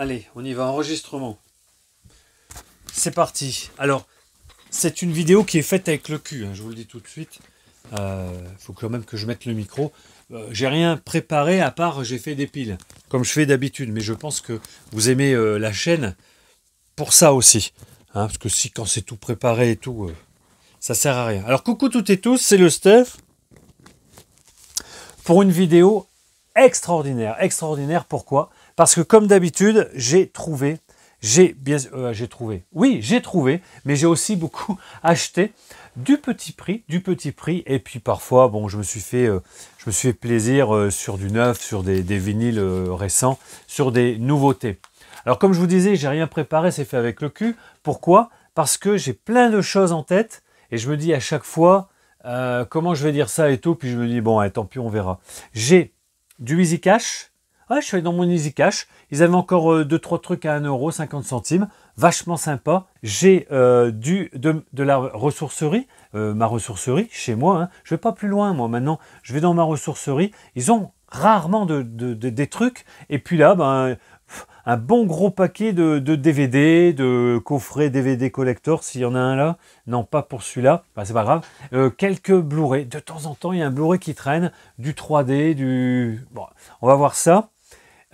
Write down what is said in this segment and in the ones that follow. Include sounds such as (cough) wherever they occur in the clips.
Allez, on y va, enregistrement. C'est parti. Alors, c'est une vidéo qui est faite avec le cul, hein, je vous le dis tout de suite. Il euh, faut quand même que je mette le micro. Euh, j'ai rien préparé à part j'ai fait des piles, comme je fais d'habitude, mais je pense que vous aimez euh, la chaîne pour ça aussi. Hein, parce que si quand c'est tout préparé et tout, ça sert à rien. Alors coucou toutes et tous, c'est le Steph pour une vidéo extraordinaire. Extraordinaire pourquoi parce que comme d'habitude, j'ai trouvé, j'ai bien, euh, j'ai trouvé, oui, j'ai trouvé, mais j'ai aussi beaucoup (laughs) acheté du petit prix, du petit prix, et puis parfois, bon, je me suis fait, euh, je me suis fait plaisir euh, sur du neuf, sur des, vinyles récents, sur des nouveautés. Alors comme je vous disais, j'ai rien préparé, c'est fait avec le cul. Pourquoi Parce que j'ai plein de choses en tête et je me dis à chaque fois comment je vais dire ça et tout, puis je me dis bon, tant pis, on verra. J'ai du Easy Cash, ah, je suis allé dans mon Easy Cash. Ils avaient encore 2-3 euh, trucs à 1,50€ centimes. Vachement sympa. J'ai euh, de, la ressourcerie, euh, ma ressourcerie, chez moi. Je hein. Je vais pas plus loin, moi, maintenant. Je vais dans ma ressourcerie. Ils ont rarement des trucs. Et puis là, ben, un bon gros paquet de, DVD, de coffrets DVD collector, s'il y en a un là. Non, pas pour celui-là, ben, c'est pas grave. quelques Blu-ray. De temps en temps, il y a un Blu-ray qui traîne, du 3D, du... Bon, on va voir ça.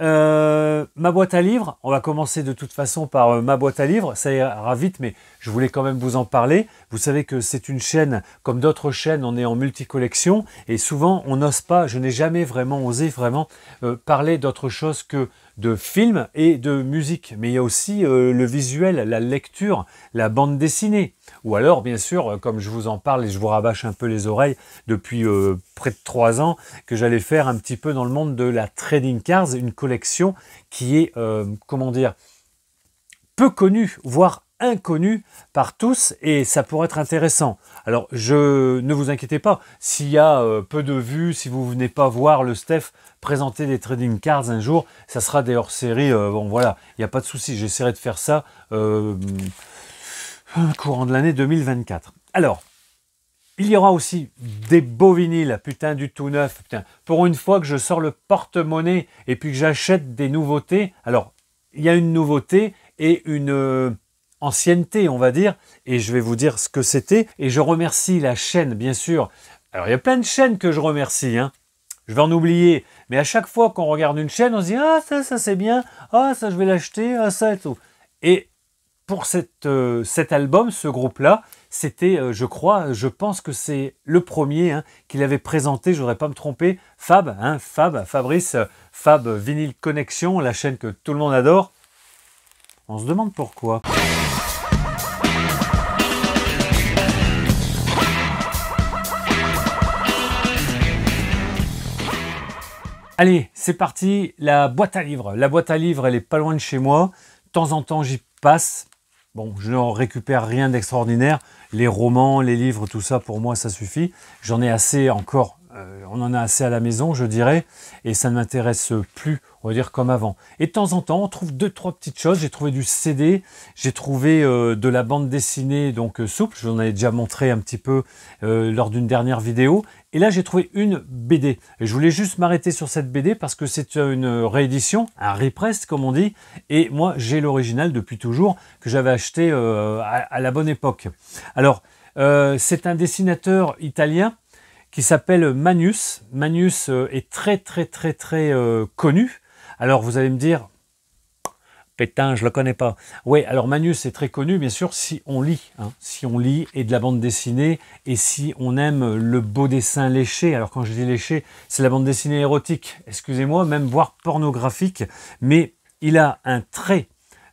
Euh, ma boîte à livres, on va commencer de toute façon par euh, ma boîte à livres, ça ira vite, mais je voulais quand même vous en parler. Vous savez que c'est une chaîne, comme d'autres chaînes, on est en multicollection et souvent on n'ose pas, je n'ai jamais vraiment osé vraiment euh, parler d'autre chose que de films et de musique. Mais il y a aussi euh, le visuel, la lecture, la bande dessinée. Ou alors, bien sûr, euh, comme je vous en parle et je vous rabâche un peu les oreilles depuis près de trois ans, que j'allais faire un petit peu dans le monde de la Trading Cards, une collection qui est, comment dire, peu connue, voire inconnu par tous et ça pourrait être intéressant. Alors je ne vous inquiétez pas, s'il y a euh, peu de vues, si vous venez pas voir le Steph présenter des trading cards un jour, ça sera des hors-série. Euh, bon voilà, il n'y a pas de souci, j'essaierai de faire ça euh, courant de l'année 2024. Alors, il y aura aussi des beaux vinyles, putain, du tout neuf, putain. Pour une fois que je sors le porte-monnaie et puis que j'achète des nouveautés, alors il y a une nouveauté et une ancienneté, on va dire, et je vais vous dire ce que c'était. Et je remercie la chaîne, bien sûr. Alors, il y a plein de chaînes que je remercie, hein. Je vais en oublier. Mais à chaque fois qu'on regarde une chaîne, on se dit Ah, ça, ça, c'est bien. Ah, ça, je vais l'acheter. Ah, ça et tout. Et pour cette, euh, cet album, ce groupe-là, c'était, euh, je crois, je pense que c'est le premier hein, qu'il avait présenté, je voudrais pas me tromper, Fab, hein, Fab, Fabrice, Fab Vinyl connexion la chaîne que tout le monde adore. On se demande pourquoi. Allez, c'est parti, la boîte à livres. La boîte à livres, elle est pas loin de chez moi. De temps en temps, j'y passe. Bon, je n'en récupère rien d'extraordinaire. Les romans, les livres, tout ça, pour moi, ça suffit. J'en ai assez encore. Euh, on en a assez à la maison, je dirais. Et ça ne m'intéresse plus, on va dire, comme avant. Et de temps en temps, on trouve deux, trois petites choses. J'ai trouvé du CD. J'ai trouvé euh, de la bande dessinée, donc euh, souple. Je vous en avais déjà montré un petit peu lors d'une dernière vidéo. Et là, j'ai trouvé une BD. Et je voulais juste m'arrêter sur cette BD parce que c'est une réédition, un represt comme on dit. Et moi, j'ai l'original depuis toujours que j'avais acheté euh, à, la bonne époque. Alors, euh, c'est un dessinateur italien qui s'appelle Manus. Manus euh, est très très très très connu. Alors vous allez me dire, Pétain, je ne le connais pas. Oui, alors Manus est très connu, bien sûr, si on lit, hein. si on lit et de la bande dessinée, et si on aime le beau dessin léché. Alors quand je dis léché, c'est la bande dessinée érotique, excusez-moi, même voire pornographique, mais il a un trait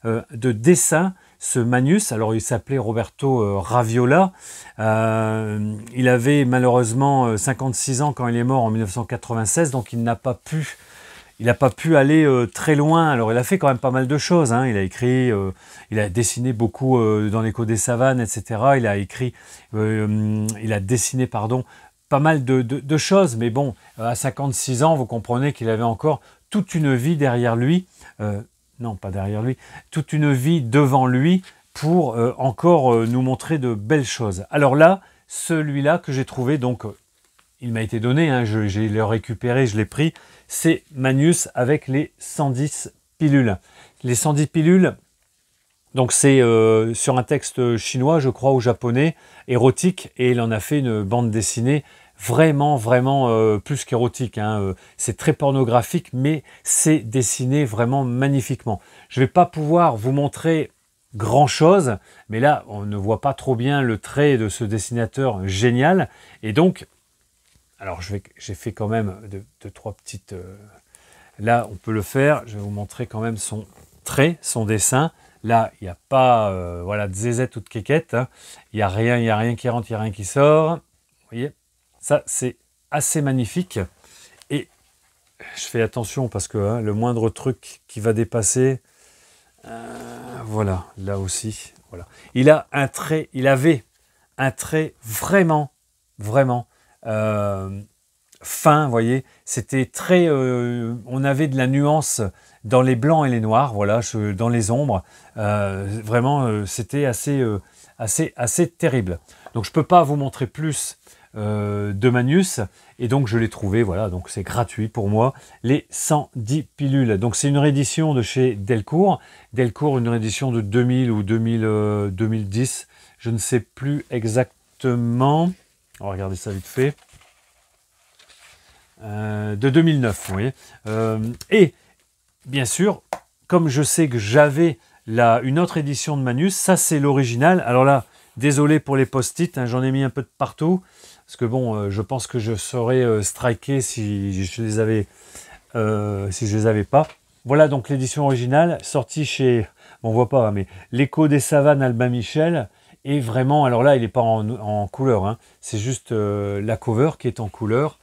euh, de dessin. Ce Manus, alors il s'appelait Roberto euh, Raviola, euh, il avait malheureusement 56 ans quand il est mort en 1996, donc il n'a pas pu il n'a pas pu aller euh, très loin. Alors, il a fait quand même pas mal de choses. Hein. Il a écrit, euh, il a dessiné beaucoup dans euh, dans l'écho des savanes, etc. Il a écrit, il a dessiné, pardon, pas mal de, choses. Mais bon, à 56 ans, vous comprenez qu'il avait encore toute une vie derrière lui. non, pas derrière lui. Toute une vie devant lui pour encore nous montrer de belles choses. Alors là, celui-là que j'ai trouvé, donc, il m'a été donné. Hein. j'ai le récupéré, je l'ai pris c'est Magnus avec les 110 pilules. Les 110 pilules, donc c'est euh, sur un texte chinois, je crois, ou japonais, érotique, et il en a fait une bande dessinée vraiment, vraiment euh, plus qu'érotique. Hein. Euh, c'est très pornographique, mais c'est dessiné vraiment magnifiquement. Je ne vais pas pouvoir vous montrer grand chose, mais là, on ne voit pas trop bien le trait de ce dessinateur génial, et donc alors, j'ai fait quand même deux, trois petites... Euh, là, on peut le faire. Je vais vous montrer quand même son trait, son dessin. Là, il n'y a pas euh, voilà, de zézette ou de quéquette. Hein. Il n'y a rien, il a rien qui rentre, il n'y a rien qui sort. Vous voyez Ça, c'est assez magnifique. Et je fais attention parce que hein, le moindre truc qui va dépasser... Euh, voilà, là aussi. Voilà. Il a un trait, il avait un trait vraiment, vraiment euh, fin, vous voyez, c'était très... Euh, on avait de la nuance dans les blancs et les noirs, voilà, dans les ombres. Euh, vraiment, c'était assez, assez, assez terrible. Donc je ne peux pas vous montrer plus de Manus, et donc je l'ai trouvé, voilà, donc c'est gratuit pour moi, les 110 pilules. Donc c'est une réédition de chez Delcourt. Delcourt, une réédition de 2000 ou 2010, je ne sais plus exactement. On va regarder ça vite fait. Euh, de 2009, vous voyez. Euh, et bien sûr, comme je sais que j'avais une autre édition de Manus, ça c'est l'original. Alors là, désolé pour les post-it, hein, j'en ai mis un peu de partout. Parce que bon, euh, je pense que je serais striké si je les avais, si je les avais pas. Voilà donc l'édition originale, sortie chez, bon, on voit pas, hein, mais l'écho des savanes Albin Michel. Et vraiment, alors là, il n'est pas en, couleur, hein. c'est juste euh, la cover qui est en couleur.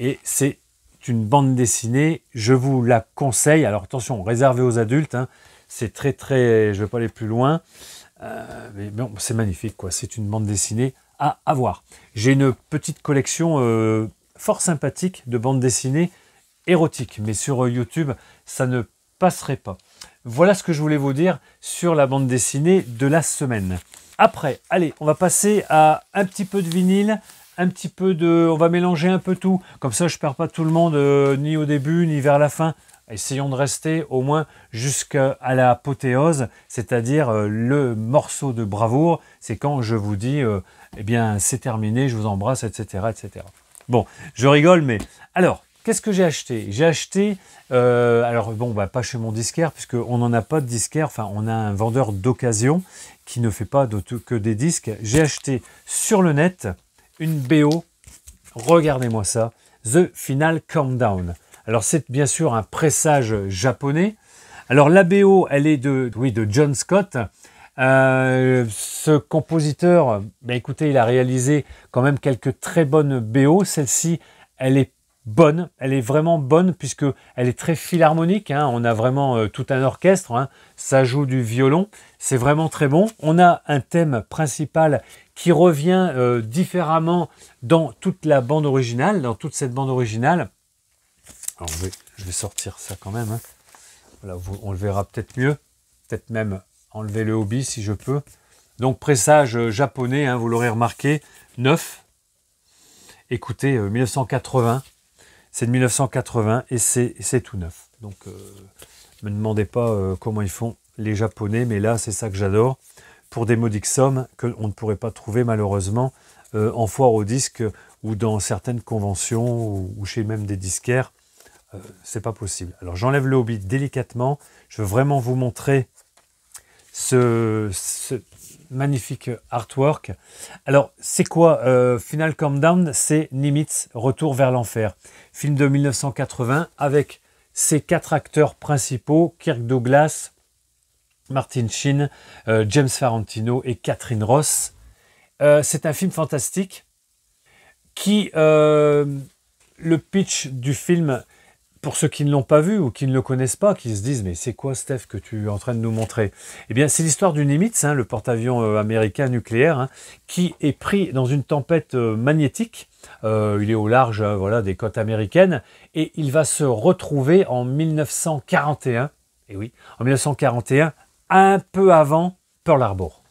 Et c'est une bande dessinée, je vous la conseille. Alors attention, réservée aux adultes, hein. c'est très très, je ne vais pas aller plus loin. Euh, mais bon, c'est magnifique, quoi. C'est une bande dessinée à avoir. J'ai une petite collection euh, fort sympathique de bandes dessinées érotiques, mais sur YouTube, ça ne passerait pas. Voilà ce que je voulais vous dire sur la bande dessinée de la semaine après. Allez, on va passer à un petit peu de vinyle, un petit peu de... On va mélanger un peu tout. Comme ça, je ne perds pas tout le monde, euh, ni au début, ni vers la fin. Essayons de rester au moins jusqu'à l'apothéose, c'est-à-dire euh, le morceau de bravoure. C'est quand je vous dis, euh, eh bien, c'est terminé, je vous embrasse, etc., etc. Bon, je rigole, mais... Alors, Qu'est-ce que j'ai acheté J'ai acheté, alors bon, bah, pas chez mon disquaire, puisqu'on n'en a pas de disquaire, enfin on a un vendeur d'occasion qui ne fait pas que des disques. J'ai acheté sur le net une BO, regardez-moi ça, The Final Countdown. Alors c'est bien sûr un pressage japonais. Alors la BO, elle est de, oui, de John Scott. Euh, ce compositeur, Ben écoutez, il a réalisé quand même quelques très bonnes BO. Celle-ci, elle est bonne. Elle est vraiment bonne puisque elle est très philharmonique. Hein. On a vraiment euh, tout un orchestre. Hein. Ça joue du violon. C'est vraiment très bon. On a un thème principal qui revient euh, différemment dans toute la bande originale, dans toute cette bande originale. je, vais, sortir ça quand même. Hein. on le verra peut-être mieux. Peut-être même enlever le hobby si je peux. Donc pressage euh, japonais, vous l'aurez remarqué, neuf. Écoutez, 1980, c'est de 1980 et c'est tout neuf. Donc, euh, ne me demandez pas euh, comment ils font les Japonais, mais là, c'est ça que j'adore. Pour des modiques sommes que ne pourrait pas trouver malheureusement euh, en foire au disque ou dans certaines conventions ou, chez même des disquaires. c'est pas possible. Alors, j'enlève le hobby délicatement. Je veux vraiment vous montrer ce, magnifique artwork. Alors, c'est quoi euh, Final Final Down C'est Nimitz, Retour vers l'enfer. Film de 1980 avec ses quatre acteurs principaux, Kirk Douglas, Martin Sheen, euh, James Farentino et Catherine Ross. Euh, c'est un film fantastique qui... le pitch du film, pour ceux qui ne l'ont pas vu ou qui ne le connaissent pas, qui se disent mais c'est quoi Steph que tu es en train de nous montrer Eh bien c'est l'histoire du Nimitz, hein, le porte-avions euh, américain nucléaire, hein, qui est pris dans une tempête euh, magnétique. Euh, il est au large hein, voilà, des côtes américaines et il va se retrouver en 1941. Et eh oui, en 1941, un peu avant Pearl Harbor.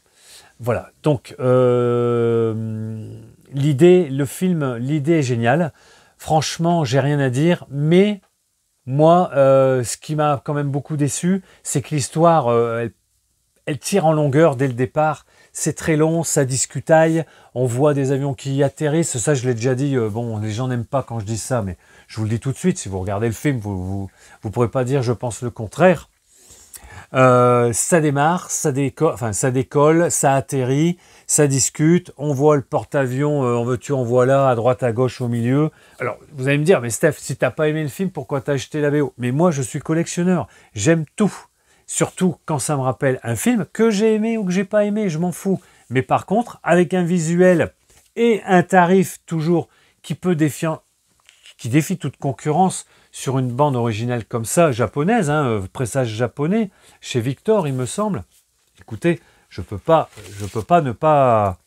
Voilà. Donc l'idée, le film, l'idée est géniale. Franchement, j'ai rien à dire, mais moi, euh, ce qui m'a quand même beaucoup déçu, c'est que l'histoire, euh, elle, tire en longueur dès le départ. C'est très long, ça discutaille, on voit des avions qui atterrissent. Ça, je l'ai déjà dit, euh, bon, les gens n'aiment pas quand je dis ça, mais je vous le dis tout de suite, si vous regardez le film, vous ne pourrez pas dire je pense le contraire. Euh, ça démarre, ça, décolle, ça atterrit, ça discute, on voit le porte-avions, euh, en veux-tu, on voit là, à droite, à gauche, au milieu. Alors, vous allez me dire, mais Steph, si tu t'as pas aimé le film, pourquoi t'as acheté la BO Mais moi, je suis collectionneur, j'aime tout. Surtout quand ça me rappelle un film que j'ai aimé ou que j'ai pas aimé, je m'en fous. Mais par contre, avec un visuel et un tarif toujours qui peut défier qui défie toute concurrence sur une bande originale comme ça, japonaise, hein, euh, pressage japonais, chez Victor, il me semble. Écoutez, je peux pas, je peux pas ne pas,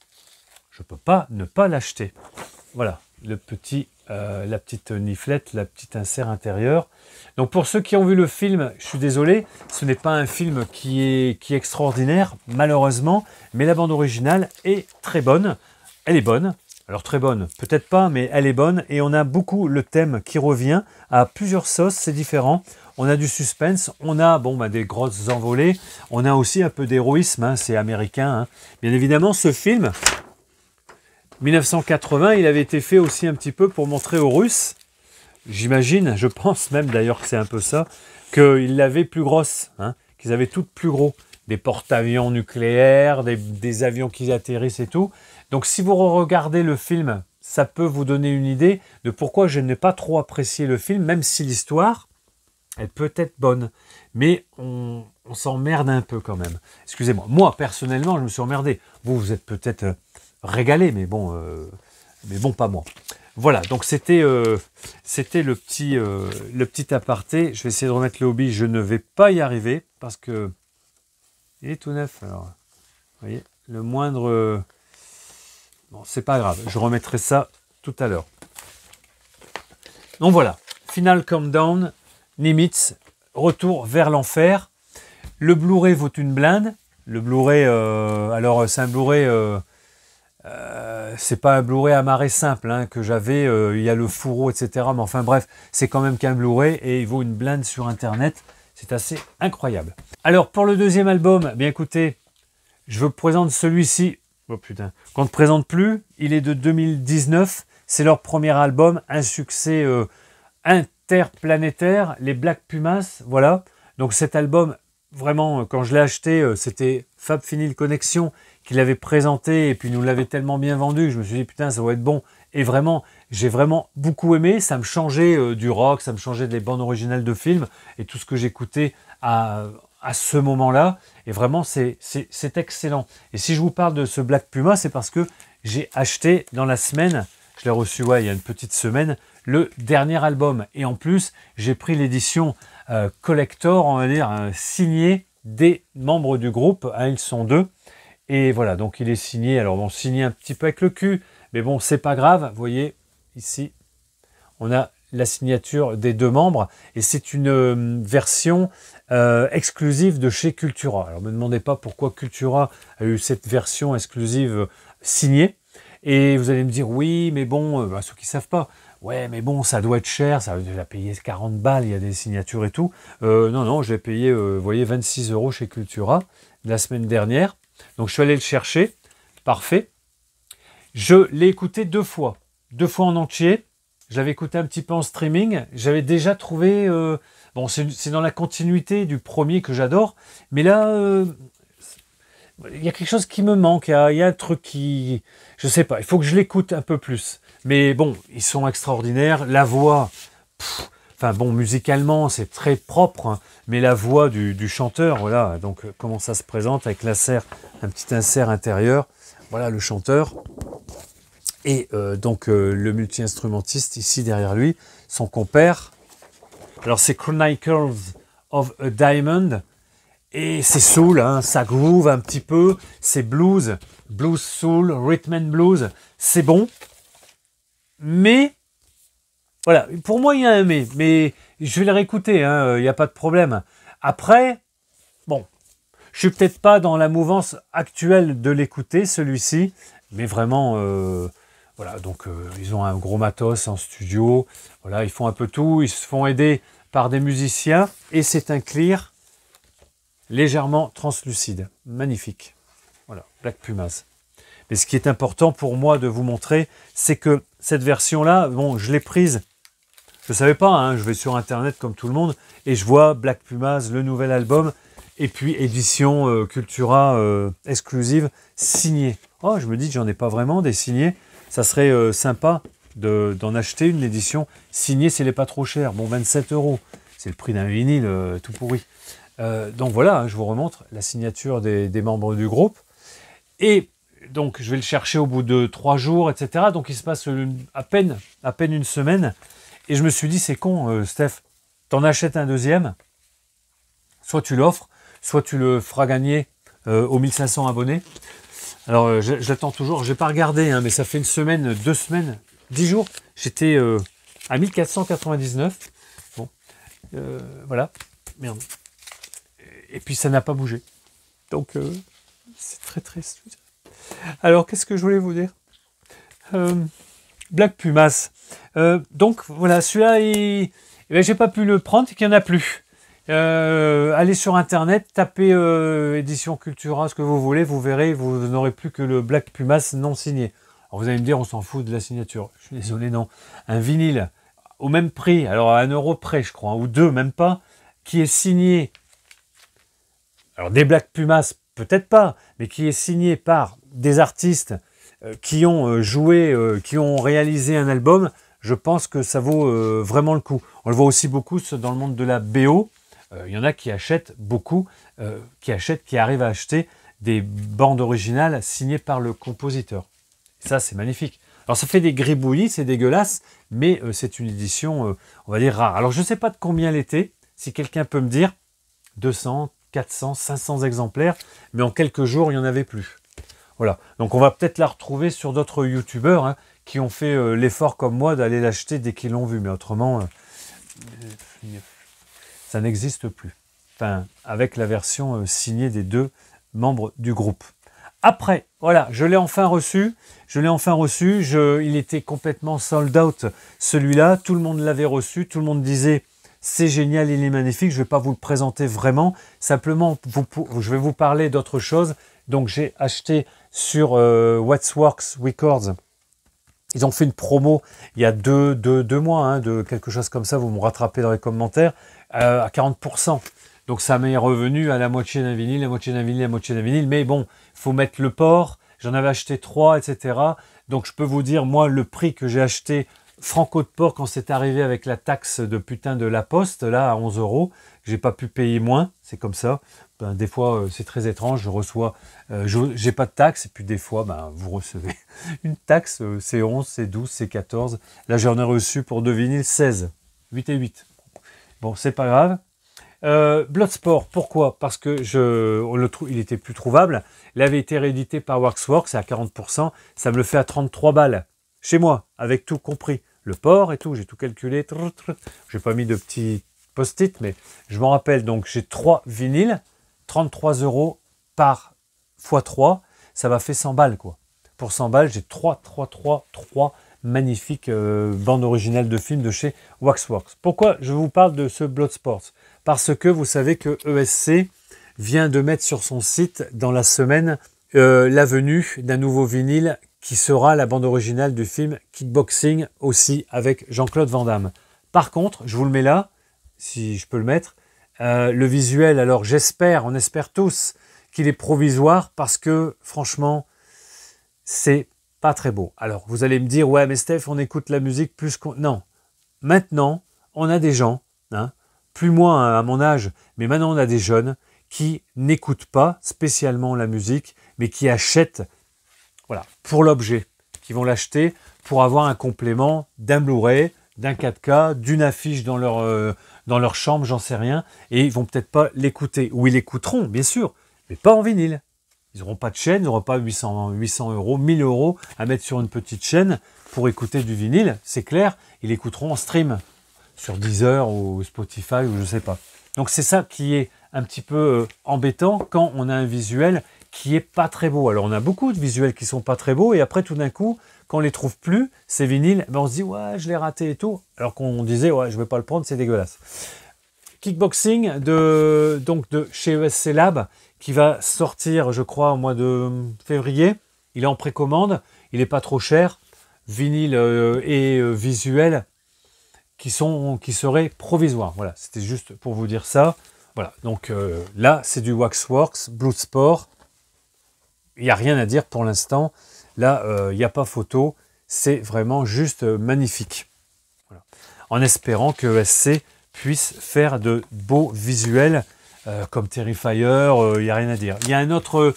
je peux pas ne pas l'acheter. Voilà, le petit, euh, la petite niflette, la petite insert intérieure. Donc pour ceux qui ont vu le film, je suis désolé, ce n'est pas un film qui est extraordinaire, malheureusement, mais la bande originale est très bonne. Elle est bonne. Alors très bonne, peut-être pas, mais elle est bonne et on a beaucoup le thème qui revient à plusieurs sauces, c'est différent. On a du suspense, on a bon bah, des grosses envolées, on a aussi un peu d'héroïsme, hein, c'est américain. Hein. Bien évidemment, ce film, 1980, il avait été fait aussi un petit peu pour montrer aux Russes, j'imagine, je pense même d'ailleurs que c'est un peu ça, qu'ils l'avaient plus grosse, hein, qu'ils avaient toutes plus gros des porte-avions nucléaires, des, avions qui atterrissent et tout. Donc si vous regardez le film, ça peut vous donner une idée de pourquoi je n'ai pas trop apprécié le film, même si l'histoire, elle peut être bonne. Mais on, s'emmerde un peu quand même. Excusez-moi, moi personnellement, je me suis emmerdé. Vous, vous êtes peut-être euh, régalé, mais bon, euh, mais bon, pas moi. Voilà, donc c'était euh, le petit le petit aparté. Je vais essayer de remettre le hobby. Je ne vais pas y arriver parce que il est tout neuf, alors. Vous voyez, le moindre... Euh, bon, c'est pas grave, je remettrai ça tout à l'heure. Donc voilà, final Down, Nimitz, retour vers l'enfer. Le Blu-ray vaut une blinde. Le Blu-ray, euh, alors c'est un Blu-ray, euh, c'est pas un Blu-ray marée simple hein, que j'avais. il y a le fourreau, etc. Mais enfin bref, c'est quand même qu'un Blu-ray et il vaut une blinde sur Internet. C'est assez incroyable. Alors pour le deuxième album, eh bien écoutez, je vous présente celui-ci. Oh putain, qu'on ne présente plus. Il est de 2019. C'est leur premier album, un succès euh, interplanétaire. Les Black Pumas, voilà. Donc cet album, vraiment, euh, quand je l'ai acheté, euh, c'était Fab Finil Connexion qui l'avait présenté et puis nous l'avait tellement bien vendu. Je me suis dit putain, ça va être bon. Et vraiment, j'ai vraiment beaucoup aimé. Ça me changeait euh, du rock, ça me changeait des bandes originales de films et tout ce que j'écoutais à, à ce moment-là. Et vraiment, c'est excellent. Et si je vous parle de ce Black Puma, c'est parce que j'ai acheté dans la semaine, je l'ai reçu ouais, il y a une petite semaine, le dernier album. Et en plus, j'ai pris l'édition euh, collector, on va dire, euh, signée des membres du groupe. Hein, ils sont deux. Et voilà, donc il est signé. Alors, on signé un petit peu avec le cul, mais bon, c'est pas grave, vous voyez, ici, on a la signature des deux membres et c'est une euh, version euh, exclusive de chez Cultura. Alors ne me demandez pas pourquoi Cultura a eu cette version exclusive euh, signée. Et vous allez me dire oui, mais bon, bah, ceux qui ne savent pas, ouais, mais bon, ça doit être cher, ça a déjà payer 40 balles, il y a des signatures et tout. non, non, j'ai payé, vous voyez, 26 euros chez Cultura la semaine dernière. Donc je suis allé le chercher, parfait. Je l'ai écouté deux fois, deux fois en entier. Je l'avais écouté un petit peu en streaming. J'avais déjà trouvé, euh, bon, c'est dans la continuité du premier que j'adore, mais là, euh, il y a quelque chose qui me manque. Il y, a, un truc qui, je ne sais pas. Il faut que je l'écoute un peu plus. Mais bon, ils sont extraordinaires. La voix, enfin bon, musicalement, c'est très propre, hein. mais la voix du, du, chanteur, voilà, donc comment ça se présente avec l'insert, un petit insert intérieur, voilà le chanteur et euh, donc euh, le multi-instrumentiste ici derrière lui, son compère. Alors c'est Chronicles of a Diamond et c'est soul, hein, ça groove un petit peu, c'est blues, blues soul, rhythm and blues, c'est bon. Mais voilà, pour moi il y a un mais, mais je vais le réécouter, hein, euh, il n'y a pas de problème. Après, bon, je suis peut-être pas dans la mouvance actuelle de l'écouter, celui-ci, mais vraiment, euh, voilà, donc euh, ils ont un gros matos en studio, voilà, ils font un peu tout, ils se font aider par des musiciens, et c'est un clear légèrement translucide, magnifique. Voilà, Black Pumas. Mais ce qui est important pour moi de vous montrer, c'est que cette version-là, bon, je l'ai prise je ne savais pas, hein, je vais sur Internet comme tout le monde, et je vois Black Pumas, le nouvel album, et puis édition euh, Cultura euh, exclusive signée. Oh, je me dis que j'en ai pas vraiment des signés. Ça serait euh, sympa d'en acheter une édition signée si elle n'est pas trop chère. Bon, 27 euros, c'est le prix d'un vinyle tout pourri. donc voilà, hein, je vous remontre la signature des, membres du groupe. Et donc je vais le chercher au bout de trois jours, etc. Donc il se passe à, peine, à peine une semaine. Et je me suis dit, c'est con, Steph, t'en achètes un deuxième, soit tu l'offres, soit tu le feras gagner euh, aux 1500 abonnés. Alors euh, je j'attends toujours, Je n'ai pas regardé, hein, mais ça fait une semaine, deux semaines, dix jours, j'étais euh, à 1499. Bon, voilà, merde. Et puis ça n'a pas bougé. Donc c'est très très... Alors qu'est-ce que je voulais vous dire Black Pumas. donc voilà, celui-là, il... Eh ben, j'ai pas pu le prendre, qu'il n'y en a plus. Euh, allez sur internet, tapez euh, édition Cultura, ce que vous voulez, vous verrez, vous n'aurez plus que le Black Pumas non signé. Alors vous allez me dire, on s'en fout de la signature. Je suis désolé, non. Un vinyle au même prix, alors à un euro près, je crois, hein, ou deux, même pas, qui est signé. Alors des Black Pumas, peut-être pas, mais qui est signé par des artistes euh, qui ont joué, qui ont réalisé un album. Je pense que ça vaut vraiment le coup. On le voit aussi beaucoup dans le monde de la BO il euh, y en a qui achètent beaucoup, euh, qui achètent, qui arrivent à acheter des bandes originales signées par le compositeur. Ça, c'est magnifique. Alors ça fait des gribouillis, c'est dégueulasse, mais euh, c'est une édition, on va dire, rare. Alors je ne sais pas de combien elle était, si quelqu'un peut me dire, 200, 400, 500 exemplaires, mais en quelques jours, il n'y en avait plus. Voilà, donc on va peut-être la retrouver sur d'autres youtubeurs hein, qui ont fait l'effort comme moi d'aller l'acheter dès qu'ils l'ont vu, mais autrement, ça n'existe plus. Enfin, avec la version euh, signée des deux membres du groupe. Après, voilà, je l'ai enfin reçu. Je l'ai enfin reçu. Je, il était complètement sold out celui-là. Tout le monde l'avait reçu. Tout le monde disait c'est génial, il est magnifique. Je vais pas vous le présenter vraiment. Simplement, vous, je vais vous parler d'autre chose. Donc, j'ai acheté sur euh, What's Works Records. Ils ont fait une promo il y a deux, deux, deux mois, hein, de quelque chose comme ça. Vous me rattrapez dans les commentaires. Euh, à 40%. Donc ça m'est revenu à la moitié d'un vinyle, la moitié d'un vinyle, la moitié d'un vinyle. Mais bon, il faut mettre le port. J'en avais acheté 3, etc. Donc je peux vous dire, moi, le prix que j'ai acheté franco de port quand c'est arrivé avec la taxe de putain de la poste, là, à 11 euros, j'ai pas pu payer moins. C'est comme ça. Ben, des fois, euh, c'est très étrange. Je reçois, euh, j'ai pas de taxe. Et puis des fois, ben, vous recevez (laughs) une taxe. c'est 11, c'est 12, c'est 14. Là, j'en ai reçu pour deux vinyles 16. 8 et 8. Bon, c'est pas grave. Euh, Bloodsport, pourquoi Parce que je, le il était plus trouvable. Il avait été réédité par Waxworks à 40%. Ça me le fait à 33 balles. Chez moi, avec tout compris. Le port et tout, j'ai tout calculé. Je n'ai pas mis de petits post-it, mais je m'en rappelle. Donc j'ai trois vinyles, 33 euros par x3. Ça m'a fait 100 balles, quoi. Pour 100 balles, j'ai 3, 3, 3, 3 magnifique euh, bande originale de film de chez Waxworks. Pourquoi je vous parle de ce Bloodsport Parce que vous savez que ESC vient de mettre sur son site dans la semaine euh, la venue d'un nouveau vinyle qui sera la bande originale du film Kickboxing aussi avec Jean-Claude Van Damme. Par contre, je vous le mets là, si je peux le mettre, euh, le visuel, alors j'espère, on espère tous qu'il est provisoire parce que franchement, c'est pas très beau. Alors, vous allez me dire, ouais, mais Steph, on écoute la musique plus qu'on... Non. Maintenant, on a des gens, hein, plus moins à mon âge, mais maintenant on a des jeunes qui n'écoutent pas spécialement la musique, mais qui achètent, voilà, pour l'objet, qui vont l'acheter pour avoir un complément d'un Blu-ray, d'un 4K, d'une affiche dans leur, euh, dans leur chambre, j'en sais rien, et ils vont peut-être pas l'écouter, ou ils l'écouteront, bien sûr, mais pas en vinyle. Ils n'auront pas de chaîne, ils n'auront pas 800, euros, 1000 euros à mettre sur une petite chaîne pour écouter du vinyle, c'est clair, ils l'écouteront en stream sur Deezer ou Spotify ou je ne sais pas. Donc c'est ça qui est un petit peu euh, embêtant quand on a un visuel qui est pas très beau. Alors on a beaucoup de visuels qui sont pas très beaux et après tout d'un coup, quand on les trouve plus, ces vinyles, ben on se dit ouais je l'ai raté et tout, alors qu'on disait ouais je vais pas le prendre, c'est dégueulasse. Kickboxing de donc de chez ESC Lab qui va sortir, je crois, au mois de février. Il est en précommande, il n'est pas trop cher. Vinyle euh, et euh, visuel qui, sont, qui seraient provisoires. Voilà, c'était juste pour vous dire ça. Voilà, donc euh, là, c'est du Waxworks, Blue Sport. Il n'y a rien à dire pour l'instant. Là, il n'y a pas photo. C'est vraiment juste magnifique. En espérant que SC puisse faire de beaux visuels euh, comme Terrifier, il euh, n'y a rien à dire. Il y a un autre,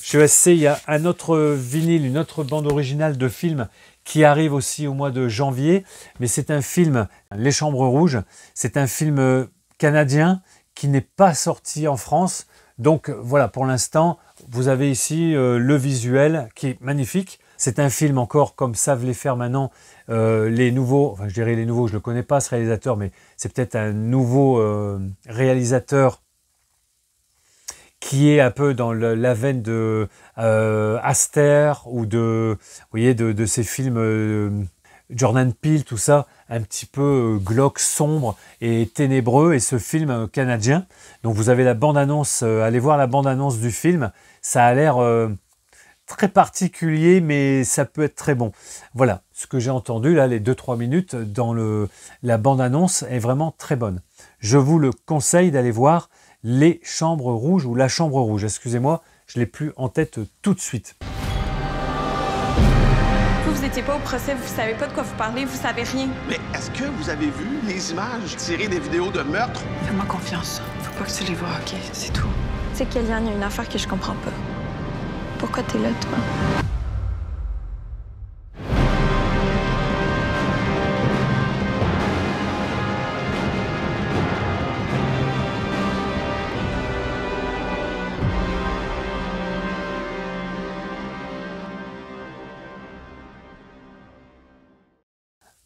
chez sais, il y a un autre vinyle, une autre bande originale de film qui arrive aussi au mois de janvier, mais c'est un film, Les Chambres Rouges, c'est un film euh, canadien qui n'est pas sorti en France. Donc voilà, pour l'instant, vous avez ici le visuel qui est magnifique. C'est un film encore comme savent les faire maintenant les nouveaux, enfin je dirais les nouveaux, je ne le connais pas ce réalisateur, mais c'est peut-être un nouveau réalisateur qui est un peu dans la veine de euh, Aster ou de, vous voyez, de, ces films euh, Jordan Peele, tout ça, un petit peu euh, glauque, sombre et ténébreux, et ce film canadien. Donc vous avez la bande-annonce, allez voir la bande-annonce du film, ça a l'air très particulier, mais ça peut être très bon. Voilà, ce que j'ai entendu là, les 2-3 minutes dans le, la bande-annonce est vraiment très bonne. Je vous le conseille d'aller voir les chambres rouges ou la chambre rouge. Excusez-moi, je l'ai plus en tête tout de suite. Vous, vous n'étiez pas au procès, vous savez pas de quoi vous parlez, vous savez rien. Mais est-ce que vous avez vu les images tirées des vidéos de meurtre Fais-moi confiance. Faut pas que tu les vois, ok? C'est tout. c'est sais, y a une affaire que je comprends pas. Pourquoi t'es là, toi?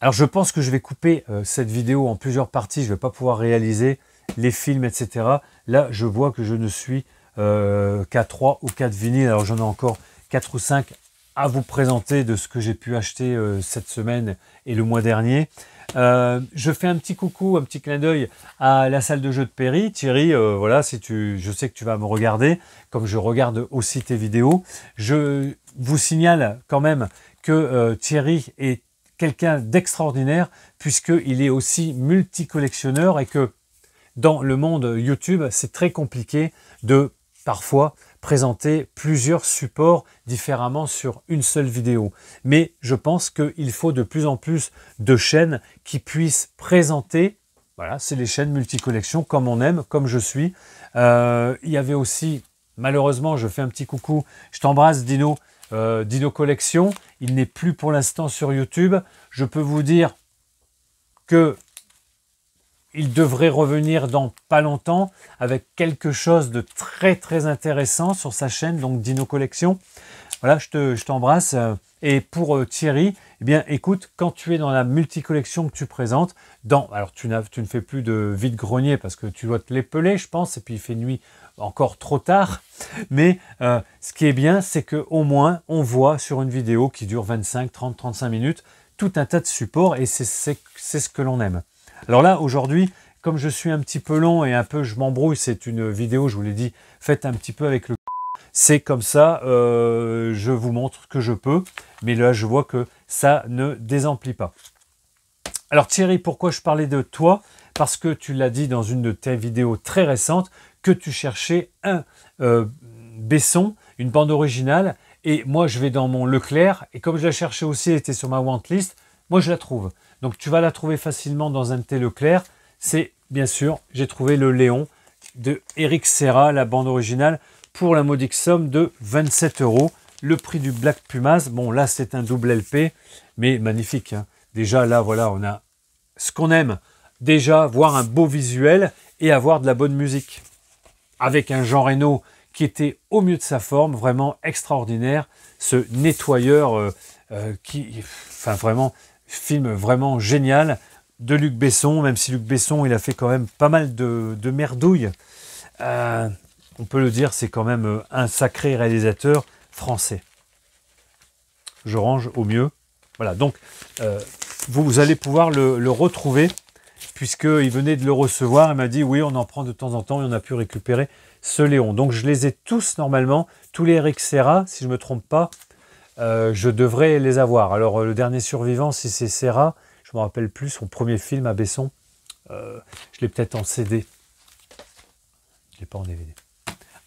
Alors je pense que je vais couper euh, cette vidéo en plusieurs parties, je ne vais pas pouvoir réaliser les films, etc. Là, je vois que je ne suis euh, qu'à 3 ou 4 vinyles, alors j'en ai encore 4 ou 5 à vous présenter de ce que j'ai pu acheter euh, cette semaine et le mois dernier. je fais un petit coucou, un petit clin d'œil à la salle de jeu de Perry. Thierry, voilà, si je sais que tu vas me regarder, comme je regarde aussi tes vidéos. Je vous signale quand même que Thierry est quelqu'un d'extraordinaire puisqu'il est aussi multicollectionneur et que dans le monde YouTube, c'est très compliqué de parfois présenter plusieurs supports différemment sur une seule vidéo. Mais je pense qu'il faut de plus en plus de chaînes qui puissent présenter, voilà, c'est les chaînes multicollections, comme on aime, comme je suis. Euh, il y avait aussi, malheureusement, je fais un petit coucou, je t'embrasse Dino, euh, Dino Collection. Il n'est plus pour l'instant sur YouTube. Je peux vous dire que il devrait revenir dans pas longtemps avec quelque chose de très très intéressant sur sa chaîne, donc Dino Collection. Voilà, je t'embrasse. et pour euh, Thierry, eh bien, écoute, quand tu es dans la multicollection que tu présentes, dans, alors tu, tu ne fais plus de vide-grenier parce que tu dois te l'épeler, je pense, et puis il fait nuit encore trop tard. Mais euh, ce qui est bien, c'est que au moins on voit sur une vidéo qui dure 25, 30, 35 minutes tout un tas de supports et c'est ce que l'on aime. Alors là, aujourd'hui, comme je suis un petit peu long et un peu je m'embrouille, c'est une vidéo, je vous l'ai dit, faite un petit peu avec le c'est comme ça, euh, je vous montre que je peux, mais là je vois que ça ne désemplit pas. Alors Thierry, pourquoi je parlais de toi Parce que tu l'as dit dans une de tes vidéos très récentes que tu cherchais un euh, Besson, une bande originale, et moi je vais dans mon Leclerc, et comme je la cherchais aussi, elle était sur ma want list, moi je la trouve. Donc tu vas la trouver facilement dans un de tes Leclerc, c'est bien sûr, j'ai trouvé le Léon de Eric Serra, la bande originale pour la modique somme de 27 euros. Le prix du Black Pumas, bon là c'est un double LP, mais magnifique. Hein. Déjà là voilà, on a ce qu'on aime. Déjà voir un beau visuel et avoir de la bonne musique. Avec un Jean Reno qui était au mieux de sa forme, vraiment extraordinaire. Ce nettoyeur euh, euh, qui, enfin vraiment, film vraiment génial de Luc Besson, même si Luc Besson il a fait quand même pas mal de, de merdouilles. Euh, on peut le dire, c'est quand même euh, un sacré réalisateur français. Je range au mieux. Voilà, donc euh, vous, allez pouvoir le, retrouver, puisqu'il venait de le recevoir. Il m'a dit oui, on en prend de temps en temps et on a pu récupérer ce Léon. Donc je les ai tous normalement, tous les Eric Serra, si je ne me trompe pas, euh, je devrais les avoir. Alors le dernier survivant, si c'est Serra, je ne me rappelle plus, son premier film à Besson, je l'ai peut-être en CD. Je ne l'ai pas en DVD.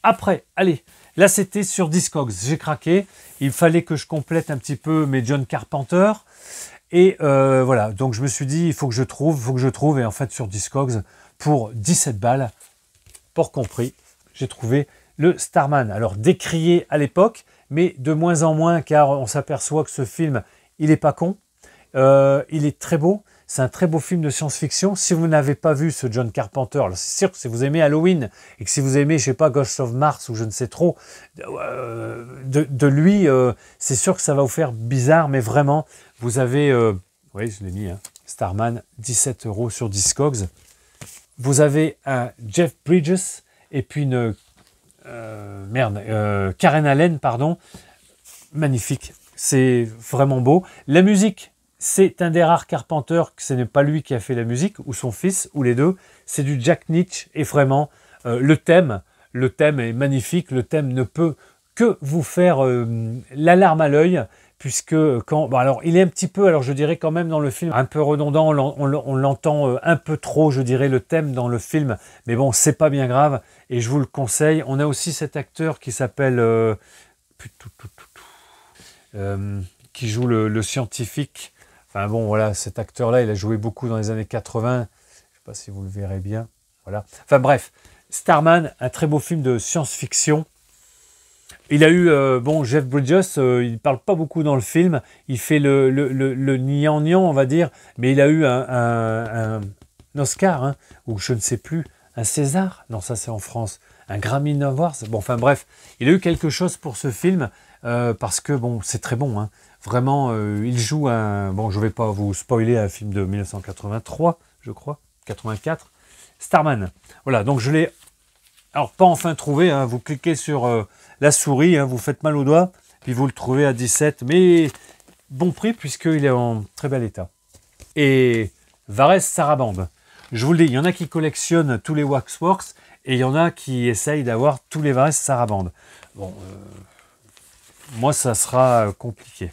Après, allez, là c'était sur Discogs, j'ai craqué, il fallait que je complète un petit peu mes John Carpenter. Et euh, voilà, donc je me suis dit, il faut que je trouve, il faut que je trouve, et en fait sur Discogs, pour 17 balles, pour compris, j'ai trouvé le Starman. Alors décrié à l'époque, mais de moins en moins, car on s'aperçoit que ce film, il n'est pas con, euh, il est très beau, c'est un très beau film de science-fiction. Si vous n'avez pas vu ce John Carpenter, c'est sûr que si vous aimez Halloween et que si vous aimez, je sais pas, Ghost of Mars ou je ne sais trop, de, euh, lui, euh, c'est sûr que ça va vous faire bizarre, mais vraiment, vous avez, euh, oui, je l'ai mis, hein, Starman, 17 euros sur Discogs. Vous avez un Jeff Bridges et puis une merde, Karen Allen, pardon. Magnifique, c'est vraiment beau. La musique c'est un des rares carpenteurs que ce n'est pas lui qui a fait la musique, ou son fils, ou les deux. C'est du Jack Nietzsche, et vraiment, euh, le thème, le thème est magnifique, le thème ne peut que vous faire euh, l'alarme à l'œil, puisque quand... alors, il est un petit peu, alors je dirais quand même dans le film, un peu redondant, on l'entend euh, un peu trop, je dirais, le thème dans le film, mais bon, c'est pas bien grave, et je vous le conseille. On a aussi cet acteur qui s'appelle... qui joue le scientifique Enfin bon, voilà, cet acteur-là, il a joué beaucoup dans les années 80. Je sais pas si vous le verrez bien. Voilà. Enfin bref, Starman, un très beau film de science-fiction. Il a eu, euh, bon, Jeff Bridges, euh, il parle pas beaucoup dans le film, il fait le, le, le, nian, nian on va dire, mais il a eu un, un, Oscar, hein, ou je ne sais plus, un César, non, ça c'est en France, un Grammy Awards, bon, enfin bref, il a eu quelque chose pour ce film, euh, parce que, bon, c'est très bon, hein, Vraiment, euh, il joue un... Bon, je ne vais pas vous spoiler un film de 1983, je crois, 84. Starman. Voilà, donc je l'ai... Alors, pas enfin trouvé, hein. vous cliquez sur euh, la souris, hein, vous faites mal au doigt, puis vous le trouvez à 17, mais bon prix puisqu'il est en très bel état. Et Vares Sarabande. Je vous le dis, il y en a qui collectionnent tous les Waxworks et il y en a qui essayent d'avoir tous les Vares Sarabande. Bon, euh, moi, ça sera compliqué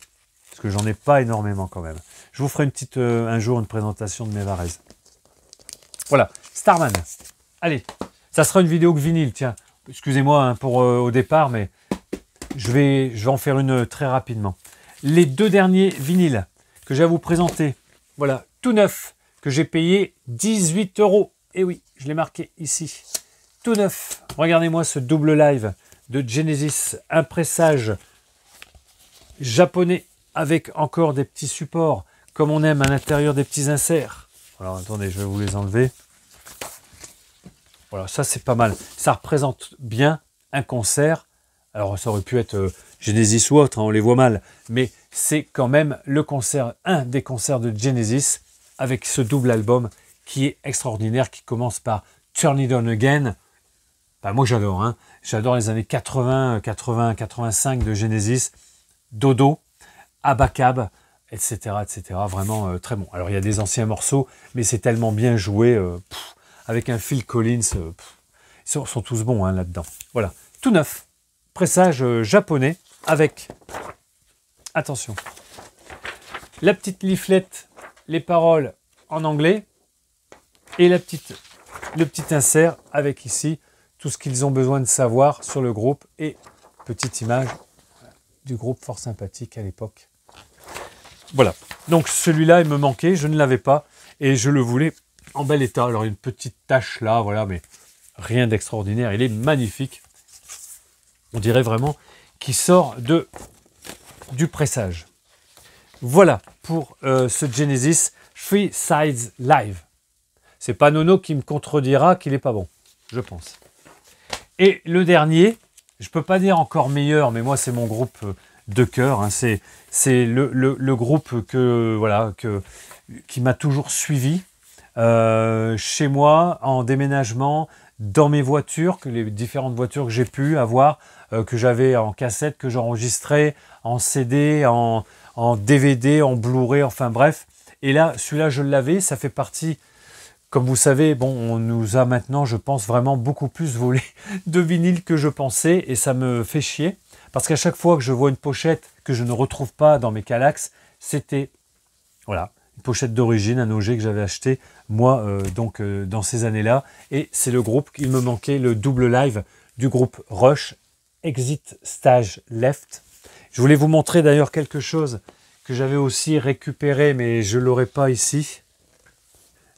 parce que j'en ai pas énormément quand même. Je vous ferai une petite, euh, un jour une présentation de mes varèses. Voilà, Starman. Allez, ça sera une vidéo que vinyle, tiens. Excusez-moi hein, pour euh, au départ, mais je vais, je vais en faire une euh, très rapidement. Les deux derniers vinyles que j'ai à vous présenter, voilà, tout neuf, que j'ai payé 18 euros. Et eh oui, je l'ai marqué ici. Tout neuf. Regardez-moi ce double live de Genesis, un pressage japonais avec encore des petits supports, comme on aime à l'intérieur des petits inserts. Alors attendez, je vais vous les enlever. Voilà, ça c'est pas mal. Ça représente bien un concert. Alors ça aurait pu être euh, Genesis ou autre, hein, on les voit mal. Mais c'est quand même le concert, un des concerts de Genesis avec ce double album qui est extraordinaire, qui commence par Turn It On Again. moi j'adore, hein. j'adore les années 80, 80, 85 de Genesis. Dodo, Abacab, etc. etc. Vraiment euh, très bon. Alors il y a des anciens morceaux, mais c'est tellement bien joué, euh, avec un Phil Collins, euh, ils sont, tous bons hein, là-dedans. Voilà, tout neuf, pressage japonais, avec, attention, la petite leaflette, les paroles en anglais, et la petite, le petit insert avec ici tout ce qu'ils ont besoin de savoir sur le groupe et petite image du groupe fort sympathique à l'époque voilà. Donc celui-là, il me manquait, je ne l'avais pas et je le voulais en bel état. Alors une petite tache là, voilà, mais rien d'extraordinaire. Il est magnifique. On dirait vraiment qu'il sort de du pressage. Voilà pour euh, ce Genesis Free Sides Live. C'est pas Nono qui me contredira qu'il n'est pas bon, je pense. Et le dernier, je peux pas dire encore meilleur, mais moi c'est mon groupe euh, de cœur. Hein. C'est le, groupe que, voilà, qui m'a toujours suivi euh, chez moi, en déménagement, dans mes voitures, les différentes voitures que j'ai pu avoir, euh, que j'avais en cassette, que j'enregistrais en CD, en, DVD, en Blu-ray, enfin bref. Et là, celui-là, je l'avais, ça fait partie comme vous savez, bon, on nous a maintenant, je pense, vraiment beaucoup plus volé (laughs) de vinyle que je pensais, et ça me fait chier. Parce qu'à chaque fois que je vois une pochette que je ne retrouve pas dans mes Calax, c'était voilà, une pochette d'origine, un objet que j'avais acheté moi euh, donc euh, dans ces années-là. Et c'est le groupe, il me manquait le double live du groupe Rush, Exit Stage Left. Je voulais vous montrer d'ailleurs quelque chose que j'avais aussi récupéré, mais je l'aurais pas ici.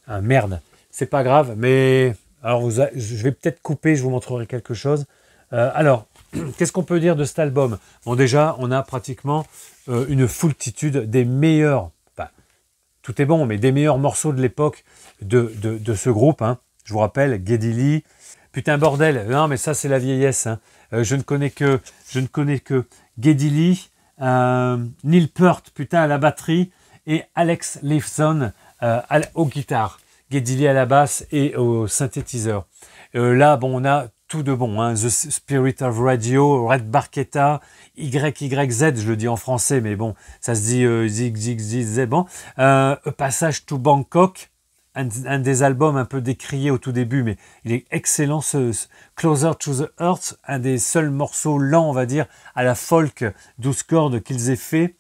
Ah merde, c'est pas grave, mais alors vous je vais peut-être couper, je vous montrerai quelque chose. Euh, alors, (clears throat) Qu'est-ce qu'on peut dire de cet album Bon, déjà, on a pratiquement euh, une foultitude des meilleurs, enfin, tout est bon, mais des meilleurs morceaux de l'époque de, ce groupe. Hein. Je vous rappelle, Geddy Lee. Putain, bordel, non, mais ça, c'est la vieillesse. Hein. Euh, je ne connais que, je ne connais que Geddy Lee, euh, Neil Peart, putain, à la batterie, et Alex Lifson au guitare. Geddy Lee à la basse et au synthétiseur. là, bon, on a tout de bon. Hein. The Spirit of Radio, Red Barquetta, YYZ, je le dis en français, mais bon, ça se dit euh, zig zig zig Bon, euh, Passage to Bangkok, un, des albums un peu décriés au tout début, mais il est excellent. Ce, Closer to the Earth, un des seuls morceaux lents, on va dire, à la folk 12 cordes qu'ils aient fait.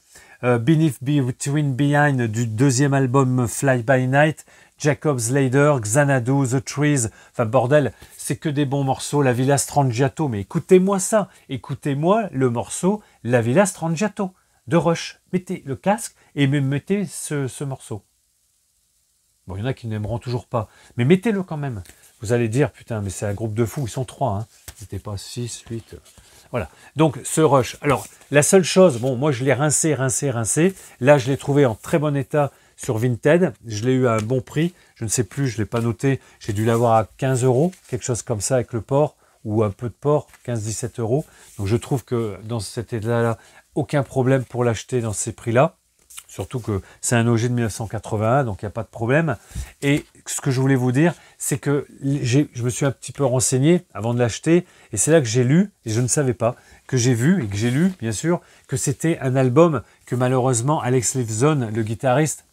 Euh, Beneath Between Behind du deuxième album Fly By Night, Jacob's Ladder, Xanadu, The Trees, enfin bordel, c'est que des bons morceaux. La Villa Strangiato, mais écoutez-moi ça. Écoutez-moi le morceau La Villa Strangiato de Rush. Mettez le casque et mettez ce, morceau. Bon, il y en a qui n'aimeront toujours pas, mais mettez-le quand même. Vous allez dire, putain, mais c'est un groupe de fous, ils sont trois, hein. C'était pas six, huit. Voilà. Donc, ce rush. Alors, la seule chose, bon, moi, je l'ai rincé, rincé, rincé. Là, je l'ai trouvé en très bon état sur Vinted. Je l'ai eu à un bon prix. Je ne sais plus, je ne l'ai pas noté. J'ai dû l'avoir à 15 euros, quelque chose comme ça avec le porc ou un peu de porc, 15-17 euros. Donc je trouve que dans cet état-là, aucun problème pour l'acheter dans ces prix-là. Surtout que c'est un OG de 1981, donc il n'y a pas de problème. Et ce que je voulais vous dire, c'est que je me suis un petit peu renseigné avant de l'acheter, et c'est là que j'ai lu, et je ne savais pas, que j'ai vu, et que j'ai lu, bien sûr, que c'était un album que malheureusement Alex Lifeson, le guitariste,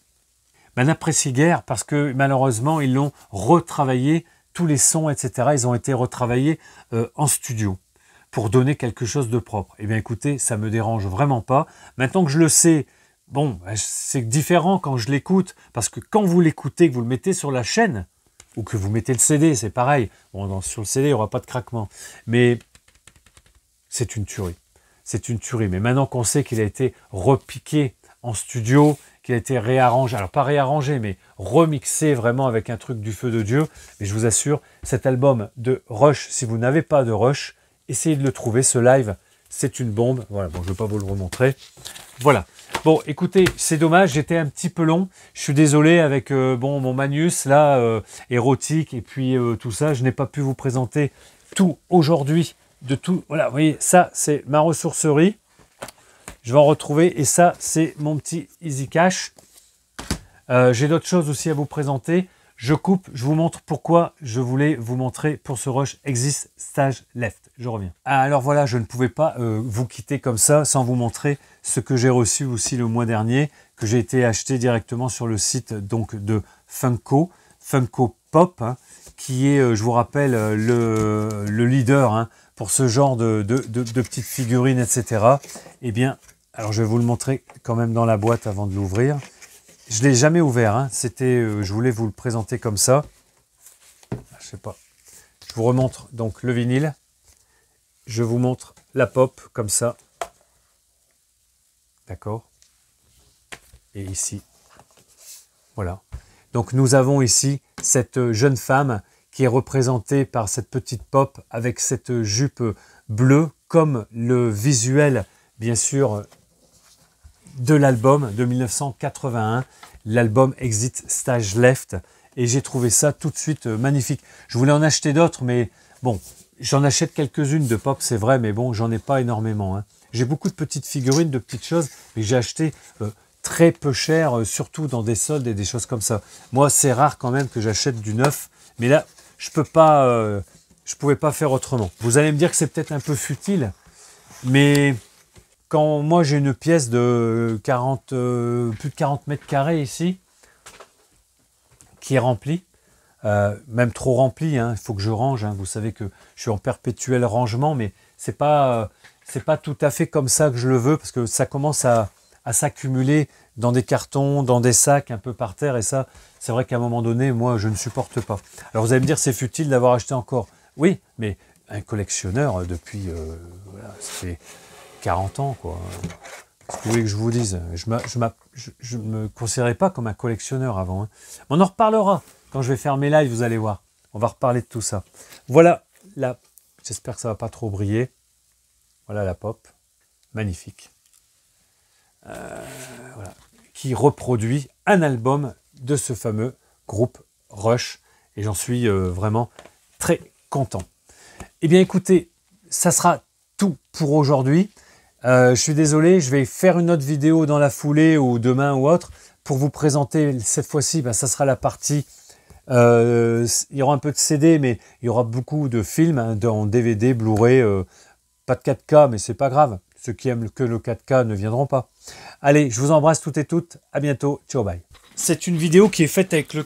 ben, n'apprécie guère parce que malheureusement, ils l'ont retravaillé, tous les sons, etc., ils ont été retravaillés euh, en studio pour donner quelque chose de propre. Eh bien écoutez, ça ne me dérange vraiment pas. Maintenant que je le sais, bon, ben, c'est différent quand je l'écoute, parce que quand vous l'écoutez, que vous le mettez sur la chaîne, ou que vous mettez le CD, c'est pareil. Bon, sur le CD, il n'y aura pas de craquement. Mais c'est une tuerie. C'est une tuerie. Mais maintenant qu'on sait qu'il a été repiqué en studio qui a été réarrangé, alors pas réarrangé, mais remixé vraiment avec un truc du feu de Dieu. Mais je vous assure, cet album de Rush, si vous n'avez pas de Rush, essayez de le trouver, ce live, c'est une bombe. Voilà, bon, je ne vais pas vous le remontrer. Voilà. Bon, écoutez, c'est dommage, j'étais un petit peu long. Je suis désolé avec euh, bon mon Manus là, euh, érotique et puis euh, tout ça. Je n'ai pas pu vous présenter tout aujourd'hui de tout. Voilà, vous voyez, ça c'est ma ressourcerie je vais en retrouver. Et ça, c'est mon petit Easy Cash. Euh, j'ai d'autres choses aussi à vous présenter. Je coupe, je vous montre pourquoi je voulais vous montrer pour ce rush Exist Stage Left. Je reviens. Ah, alors voilà, je ne pouvais pas euh, vous quitter comme ça sans vous montrer ce que j'ai reçu aussi le mois dernier, que j'ai été acheté directement sur le site donc de Funko, Funko Pop, hein, qui est, euh, je vous rappelle, le, leader hein, pour ce genre de, de petites figurines, etc. Eh bien, alors je vais vous le montrer quand même dans la boîte avant de l'ouvrir. Je ne l'ai jamais ouvert, hein. c'était, euh, je voulais vous le présenter comme ça. Ah, je sais pas. Je vous remontre donc le vinyle. Je vous montre la pop comme ça. D'accord Et ici. Voilà. Donc nous avons ici cette euh, jeune femme qui est représentée par cette petite pop avec cette euh, jupe bleue comme le visuel bien sûr de l'album de 1981, l'album Exit Stage Left. Et j'ai trouvé ça tout de suite euh, magnifique. Je voulais en acheter d'autres, mais bon, j'en achète quelques-unes de pop, c'est vrai, mais bon, j'en ai pas énormément. Hein. J'ai beaucoup de petites figurines, de petites choses, mais j'ai acheté euh, très peu cher, euh, surtout dans des soldes et des choses comme ça. Moi, c'est rare quand même que j'achète du neuf, mais là, je peux pas, je pouvais pas faire autrement. Vous allez me dire que c'est peut-être un peu futile, mais moi j'ai une pièce de 40, euh, plus de 40 mètres carrés ici, qui est remplie, euh, même trop remplie, hein, il faut que je range, hein. vous savez que je suis en perpétuel rangement, mais c'est pas, euh, c'est pas tout à fait comme ça que je le veux, parce que ça commence à, s'accumuler dans des cartons, dans des sacs un peu par terre, et ça, c'est vrai qu'à un moment donné, moi, je ne supporte pas. Alors vous allez me dire, c'est futile d'avoir acheté encore. Oui, mais un collectionneur, depuis, 40 ans, quoi. que vous je vous dise Je me considérais pas comme un collectionneur avant. Hein. On en reparlera quand je vais fermer mes lives, vous allez voir. On va reparler de tout ça. Voilà, là, j'espère que ça va pas trop briller. Voilà la pop. Magnifique. Euh, voilà. Qui reproduit un album de ce fameux groupe Rush. Et j'en suis euh, vraiment très content. Eh bien écoutez, ça sera tout pour aujourd'hui. Euh, je suis désolé, je vais faire une autre vidéo dans la foulée ou demain ou autre pour vous présenter cette fois-ci, bah, ça sera la partie. Euh, il y aura un peu de CD, mais il y aura beaucoup de films en hein, DVD, Blu-ray, euh, pas de 4K, mais c'est pas grave. Ceux qui aiment que le 4K ne viendront pas. Allez, je vous embrasse toutes et toutes. À bientôt. Ciao, bye. C'est une vidéo qui est faite avec le.